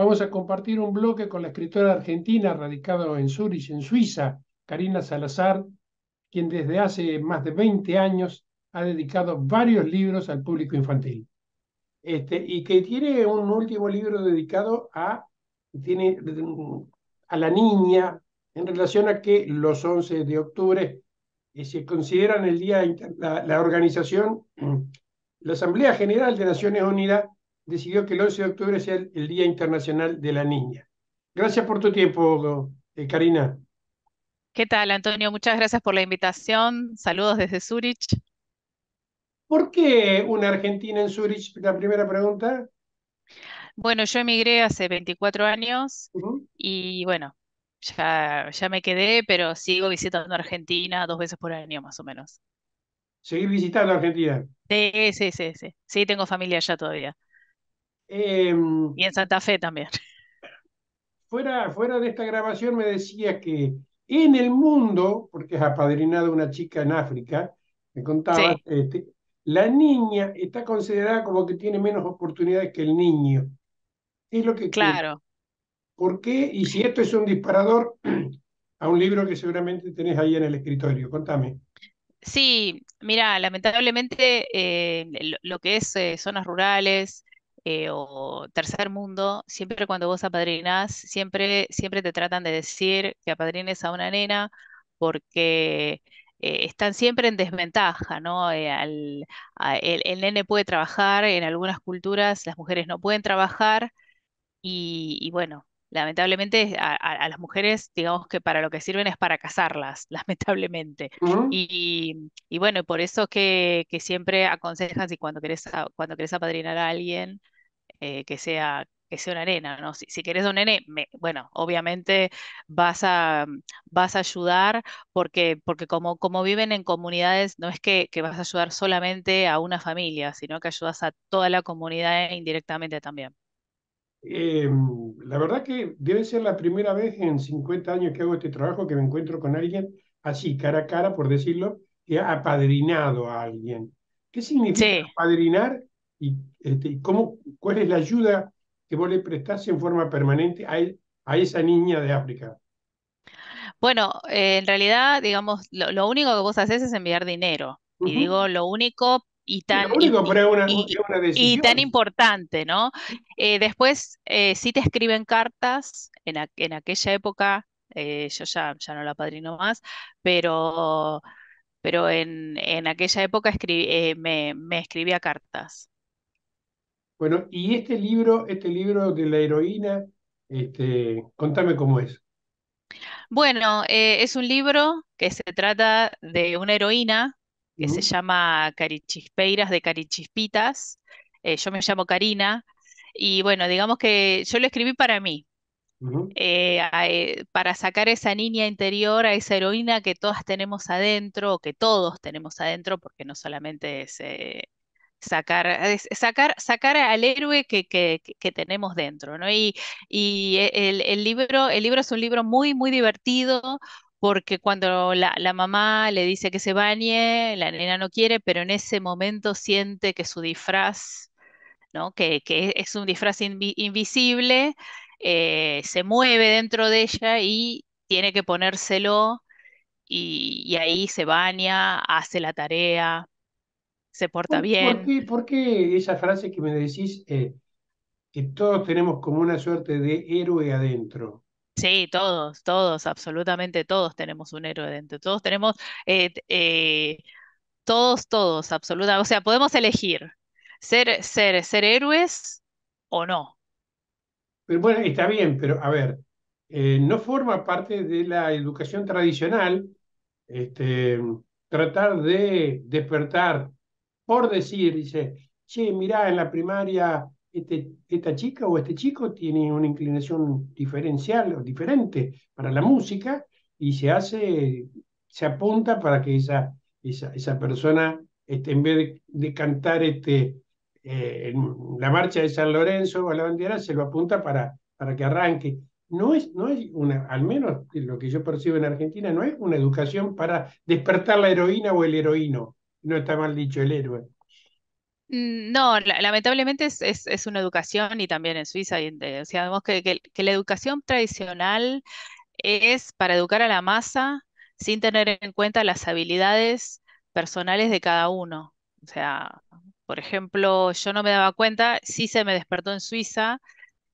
Vamos a compartir un bloque con la escritora argentina radicada en Zurich, en Suiza, Karina Salazar, quien desde hace más de 20 años ha dedicado varios libros al público infantil. Este, y que tiene un último libro dedicado a, la niña en relación a que los 11 de octubre eh, se consideran el día, de la organización, mm, la Asamblea General de Naciones Unidas decidió que el 11 de octubre sea el, Día Internacional de la Niña. Gracias por tu tiempo, eh, Karina. ¿Qué tal, Antonio? Muchas gracias por la invitación. Saludos desde Zurich. ¿Por qué una Argentina en Zurich? La primera pregunta. Bueno, yo emigré hace 24 años y bueno, ya, ya me quedé, pero sigo visitando Argentina dos veces por año más o menos. ¿Seguir visitando Argentina? Sí, sí, sí, sí. Sí, tengo familia allá todavía. Em, y en Santa Fe también. Fuera, fuera de esta grabación me decía que en el mundo, porque es apadrinado una chica en África, me contaba, este, la niña está considerada como que tiene menos oportunidades que el niño. Es lo que... Claro. ¿Por qué? Y si esto es un disparador a un libro que seguramente tenés ahí en el escritorio, contame. Sí, mira, lamentablemente eh, lo que es eh, zonas rurales, eh, o tercer mundo, siempre cuando vos apadrinás, siempre, siempre te tratan de decir que apadrines a una nena porque eh, están siempre en desventaja, ¿no? Eh, el, el, nene puede trabajar, en algunas culturas las mujeres no pueden trabajar y bueno, lamentablemente a, las mujeres, digamos que para lo que sirven es para casarlas, lamentablemente. y, bueno, por eso que, que siempre aconsejan y cuando querés, cuando querés apadrinar a alguien, eh, que sea que sea una arena ¿no? Si, si querés un nene, bueno, obviamente vas a, vas a ayudar porque, porque como, como viven en comunidades, no es que, que vas a ayudar solamente a una familia, sino que ayudas a toda la comunidad indirectamente también. Eh, la verdad que debe ser la primera vez en 50 años que hago este trabajo que me encuentro con alguien así, cara a cara, por decirlo, que ha apadrinado a alguien. ¿Qué significa apadrinar este, y cómo, cuál es la ayuda que vos le prestás en forma permanente a, e, esa niña de África? Bueno, eh, en realidad, digamos, lo, lo único que vos haces es enviar dinero. Y digo lo único y tan, importante, ¿no? Eh, después eh, sí te escriben cartas, en, en aquella época, eh, yo ya, ya no la padrino más, pero, pero en, aquella época escribí, me, escribía cartas. Bueno, y este libro, este libro de la heroína, este, contame cómo es. Bueno, es un libro que se trata de una heroína que se llama Carichispeiras de Carichispitas. Eh, yo me llamo Karina. Y bueno, digamos que yo lo escribí para mí, eh, eh, para sacar esa niña interior, a esa heroína que todas tenemos adentro, o que todos tenemos adentro, porque no solamente es sacar, sacar, sacar al héroe que, tenemos dentro, ¿no? Y, y el, libro, el libro es un libro muy, muy divertido, porque cuando la, mamá le dice que se bañe, la nena no quiere, pero en ese momento siente que su disfraz, ¿no? que, es un disfraz invisible, eh, se mueve dentro de ella y tiene que ponérselo y, ahí se baña, hace la tarea, se porta bien. ¿por qué, esa frase que me decís, eh, que todos tenemos como una suerte de héroe adentro? Sí, todos, todos, absolutamente todos tenemos un héroe dentro. Todos tenemos, eh, eh, todos, todos, absolutamente. O sea, podemos elegir ser, ser, ser héroes o no. Pero bueno, está bien, pero a ver, eh, no forma parte de la educación tradicional este, tratar de despertar, por decir, dice, sí, mirá, en la primaria este, esta chica o este chico tiene una inclinación diferencial o diferente para la música y se hace, se apunta para que esa, esa, persona, este, en vez de, cantar este, eh, en la marcha de San Lorenzo o la bandera, se lo apunta para, para que arranque. No es, no es una, al menos lo que yo percibo en Argentina, no es una educación para despertar la heroína o el heroíno, no está mal dicho el héroe. Mm, no, lamentablemente es, una educación y también en Suiza, y, o sea, vemos que, que, la educación tradicional es para educar a la masa sin tener en cuenta las habilidades personales de cada uno. O sea, por ejemplo, yo no me daba cuenta, sí se me despertó en Suiza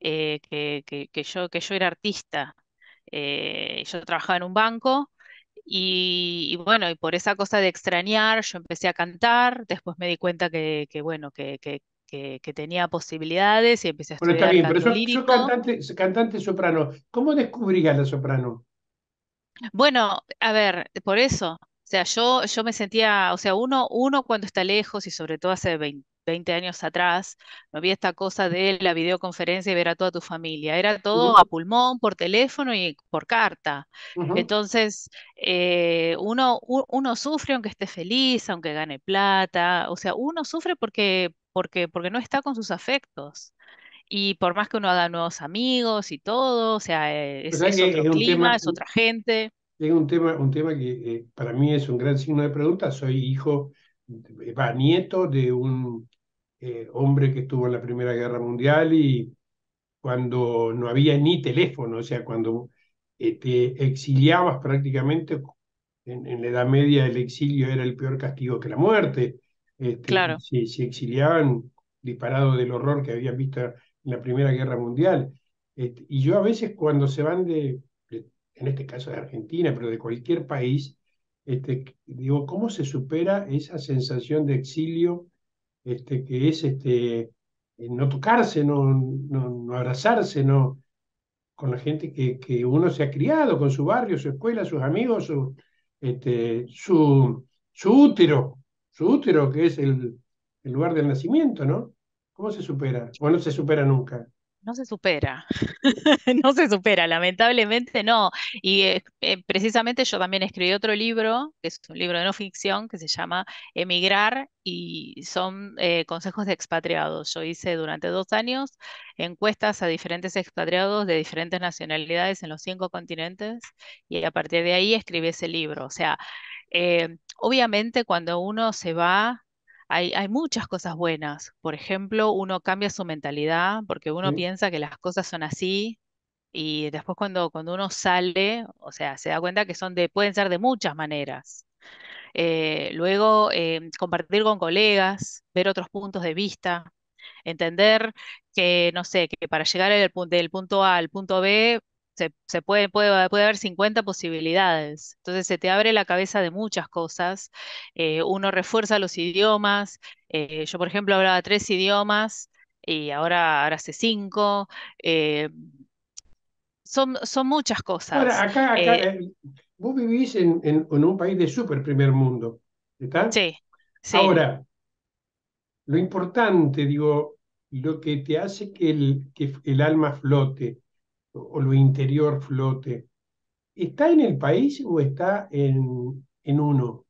eh, que, que, yo, que yo era artista. Eh, yo trabajaba en un banco y, bueno, y por esa cosa de extrañar, yo empecé a cantar, después me di cuenta que, bueno, que, que, tenía posibilidades y empecé a bueno, está cantante, cantante soprano. ¿Cómo descubrías la soprano? Bueno, a ver, por eso, o sea, yo, yo me sentía, o sea, uno, uno cuando está lejos y sobre todo hace 20, 20 años atrás, no había esta cosa de la videoconferencia y ver a toda tu familia. Era todo a pulmón, por teléfono y por carta. Entonces, eh, uno, uno sufre aunque esté feliz, aunque gane plata. O sea, uno sufre porque, porque, porque no está con sus afectos. Y por más que uno haga nuevos amigos y todo, o sea, eh, es, otro clima, es otra gente. Es un tema, un tema que eh, para mí es un gran signo de pregunta. Soy hijo va nieto de un eh, hombre que estuvo en la Primera Guerra Mundial y cuando no había ni teléfono, o sea, cuando eh, te exiliabas prácticamente, en, la Edad Media el exilio era el peor castigo que la muerte. Este, claro. Se, exiliaban disparado del horror que habían visto en la Primera Guerra Mundial. Este, y yo a veces cuando se van de, en este caso de Argentina, pero de cualquier país, este, digo, ¿cómo se supera esa sensación de exilio este, que es este, eh, no tocarse, no, no, abrazarse, no, con la gente que, que, uno se ha criado, con su barrio, su escuela, sus amigos, su, este, su, útero, su útero que es el, el lugar del nacimiento, ¿no? ¿Cómo se supera? O no se supera nunca no se supera, no se supera, lamentablemente no. Y eh, eh, precisamente yo también escribí otro libro, que es un libro de no ficción, que se llama Emigrar y son eh, consejos de expatriados. Yo hice durante dos años encuestas a diferentes expatriados de diferentes nacionalidades en los cinco continentes y a partir de ahí escribí ese libro. O sea, obviamente cuando uno se va hay, muchas cosas buenas. Por ejemplo, uno cambia su mentalidad porque uno piensa que las cosas son así y después cuando, cuando uno sale, o sea, se da cuenta que son de, pueden ser de muchas maneras. Eh, luego, em, compartir con colegas, ver otros puntos de vista, entender que, no sé, que para llegar del punto A al punto B se, puede, puede, haber 50 posibilidades. Entonces se te abre la cabeza de muchas cosas. Eh, uno refuerza los idiomas. Eh, yo, por ejemplo, hablaba tres idiomas y ahora, ahora sé cinco. Eh, son, son muchas cosas. acá, vos vivís en, un país de súper primer mundo. ¿Está? Sí, sí. Ahora, lo importante, digo, lo que te hace que el, que el alma flote o lo interior flote, ¿está en el país o está en, uno?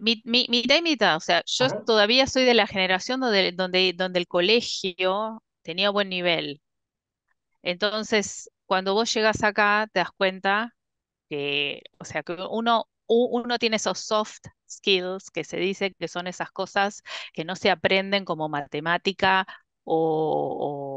mitad y mitad, o sea, yo todavía soy de la generación donde, donde, donde el colegio tenía buen nivel. Entonces, cuando vos llegas acá, te das cuenta que, o sea, que uno, uno tiene esos soft skills que se dice que son esas cosas que no se aprenden como matemática o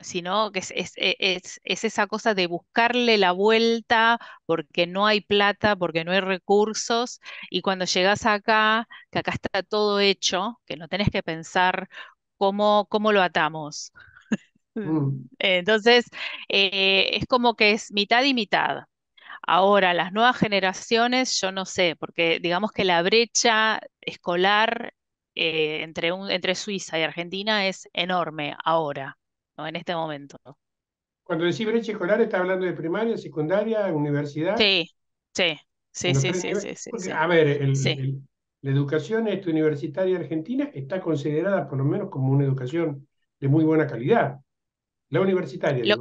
sino que e, es, esa cosa de buscarle la vuelta porque no hay plata, porque no hay recursos, y cuando llegas acá, que acá está todo hecho, que no tenés que pensar cómo, lo atamos. Mm. Entonces, eh, es como que es mitad y mitad. Ahora, las nuevas generaciones, yo no sé, porque digamos que la brecha escolar eh, entre Suiza y Argentina es enorme ahora en este momento. Cuando decís brecha escolar, ¿estás hablando de primaria, secundaria, universidad? Sí, sí, sí, sí, sí, sí, A ver, la educación este universitaria argentina está considerada por lo menos como una educación de muy buena calidad. La universitaria. ¿eh?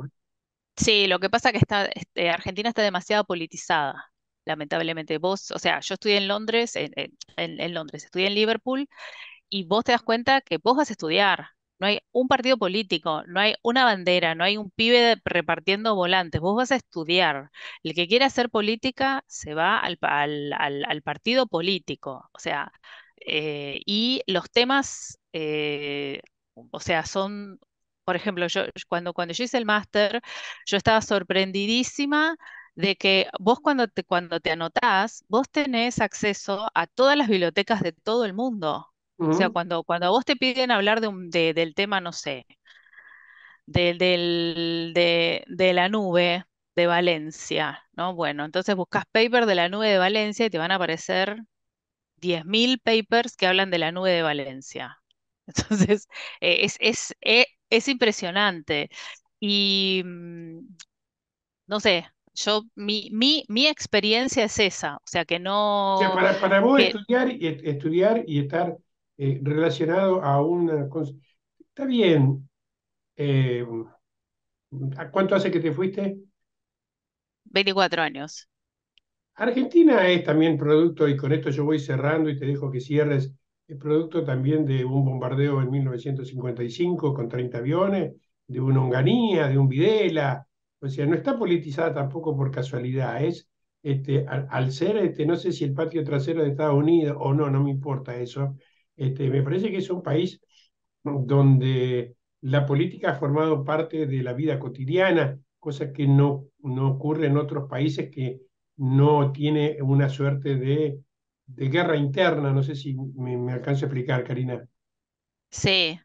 sí, lo que pasa es que está, este, Argentina está demasiado politizada, lamentablemente. Vos, o sea, yo estudié en Londres, en Londres, estudié en Liverpool, y vos te das cuenta que vos vas a estudiar, no hay un partido político, no hay una bandera, no hay un pibe repartiendo volantes. Vos vas a estudiar. El que quiere hacer política se va al, partido político. O sea, eh, y los temas, eh, o sea, son, por ejemplo, yo cuando, cuando yo hice el máster, yo estaba sorprendidísima de que vos cuando te, cuando te anotás, vos tenés acceso a todas las bibliotecas de todo el mundo. O sea, cuando, cuando a vos te piden hablar de un, del tema, no sé, de, del, de, la nube de Valencia, ¿no? Bueno, entonces buscas paper de la nube de Valencia y te van a aparecer 10.000 papers que hablan de la nube de Valencia. Entonces, e, es, e, es, impresionante. Y, mm, no sé, yo, mi, mi, experiencia es esa, o sea que no... para, vos estudiar, y, estudiar y estar eh, relacionado a una... Está bien. Eh, ¿Cuánto hace que te fuiste? 24 años. Argentina es también producto, y con esto yo voy cerrando y te dejo que cierres, es producto también de un bombardeo en 1955 con 30 aviones, de una honganía, de un Videla, o sea, no está politizada tampoco por casualidad, es este, al, al, ser, este, no sé si el patio trasero de Estados Unidos o no, no me importa eso, este, me parece que es un país donde la política ha formado parte de la vida cotidiana, cosa que no, no ocurre en otros países que no tiene una suerte de, guerra interna. No sé si me, me alcanzo a explicar, Karina. Sí.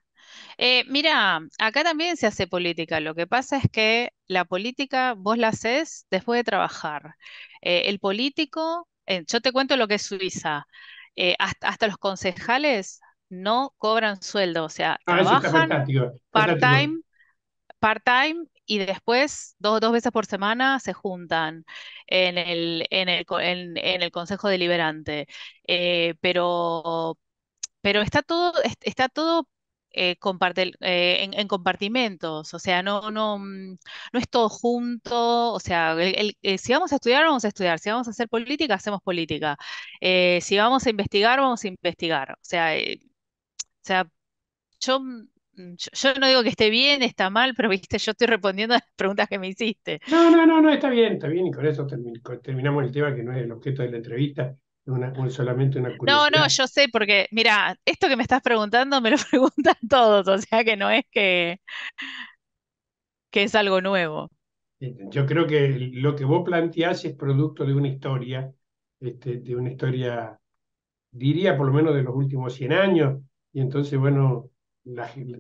Eh, mira, acá también se hace política. Lo que pasa es que la política vos la haces después de trabajar. Eh, el político, eh, yo te cuento lo que es Suiza. Eh, hasta, los concejales no cobran sueldo, o sea, ah, trabajan part-time part -time y después dos, dos veces por semana se juntan en el, en el, el Consejo Deliberante. Eh, pero, pero está todo, está todo eh, eh en, compartimentos, o sea, no, no, mm, no es todo junto, o sea, eh, si vamos a estudiar, vamos a estudiar, si vamos a hacer política, hacemos política, eh, si vamos a investigar, vamos a investigar, o sea, o sea mm, yo, yo, no digo que esté bien, está mal, pero viste, yo estoy respondiendo a las preguntas que me hiciste. No, no, no, no está bien, está bien, y con eso terminamos el tema que no es el objeto de la entrevista, no, no, yo sé, porque mira, esto que me estás preguntando me lo preguntan todos, o sea que no es que, que es algo nuevo. Yo creo que lo que vos planteás es producto de una historia, este, de una historia, diría por lo menos de los últimos 100 años, y entonces, bueno,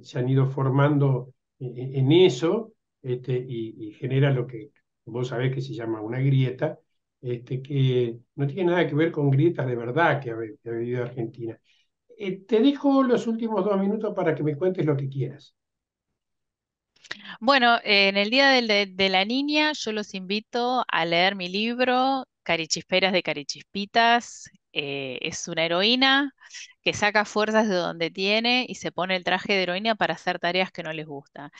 se han ido formando e, e, en, eso este, y, genera lo que vos sabés que se llama una grieta, este, que no tiene nada que ver con grietas de verdad que ha, vivido Argentina. Eh, te dejo los últimos dos minutos para que me cuentes lo que quieras. Bueno, en el Día de, la Niña yo los invito a leer mi libro, Carichisperas de Carichispitas. Eh, es una heroína que saca fuerzas de donde tiene y se pone el traje de heroína para hacer tareas que no les gusta.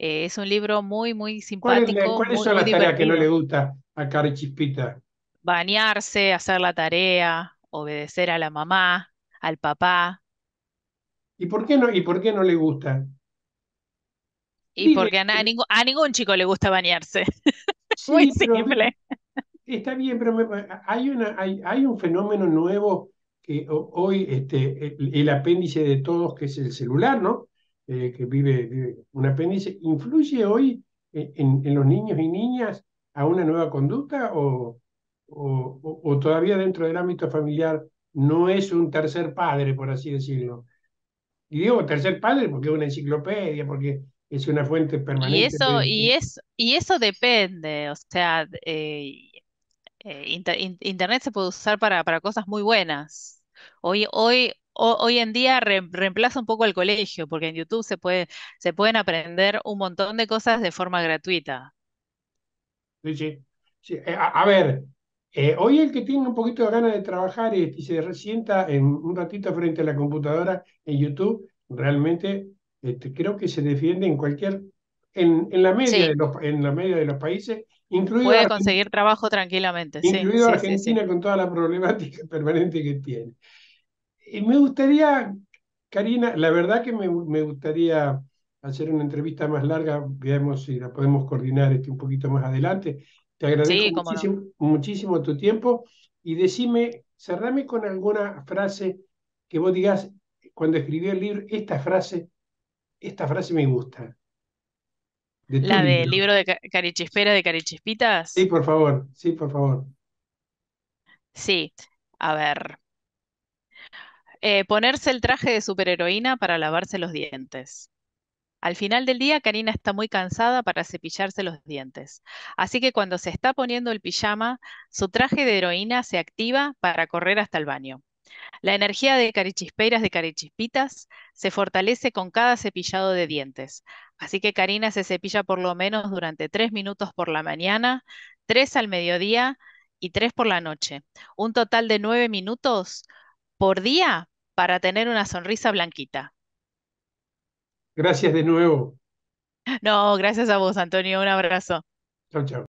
Eh, es un libro muy, muy simpático. ¿Cuáles ¿cuál son las tareas que no le gusta a Carichispita? bañarse, hacer la tarea, obedecer a la mamá, al papá. ¿Y por qué no, y por qué no le gusta? Y porque eh, a, ningún, chico le gusta bañarse. Sí, Muy simple. Está bien, pero hay, un fenómeno nuevo que hoy este, el, apéndice de todos, que es el celular, ¿no? Eh, que vive, un apéndice, ¿influye hoy eh, en, en, los niños y niñas a una nueva conducta o, o, todavía dentro del ámbito familiar no es un tercer padre, por así decirlo. Y digo tercer padre porque es una enciclopedia, porque es una fuente permanente. Y eso, y y eso depende, o sea, eh, eh, Internet se puede usar para, para cosas muy buenas. Hoy, hoy, hoy en día reemplaza un poco el colegio, porque en YouTube se, puede, se pueden aprender un montón de cosas de forma gratuita. Sí, sí. Eh, a ver, eh, hoy el que tiene un poquito de ganas de trabajar y, se resienta en un ratito frente a la computadora en YouTube, realmente este, creo que se defiende en cualquier, en, la media de los, países, incluido puede conseguir trabajo tranquilamente, incluido Argentina con toda la problemática permanente que tiene. me gustaría, Karina, la verdad que me, gustaría hacer una entrevista más larga, veamos si la podemos coordinar este, un poquito más adelante, te agradezco muchísimo, tu tiempo y decime, cerrame con alguna frase que vos digas, cuando escribí el libro, esta frase, esta frase me gusta. la del libro. de Carichispera de Carichispitas. Sí, por favor, sí, por favor. Sí, a ver. Eh, ponerse el traje de superheroína para lavarse los dientes. Al final del día, Karina está muy cansada para cepillarse los dientes, así que cuando se está poniendo el pijama, su traje de heroína se activa para correr hasta el baño. La energía de carichisperas de Carichispitas se fortalece con cada cepillado de dientes, así que Karina se cepilla por lo menos durante tres minutos por la mañana, tres al mediodía y tres por la noche, un total de nueve minutos por día para tener una sonrisa blanquita. Gracias de nuevo. No, gracias a vos, Antonio. Un abrazo. Chao, chao.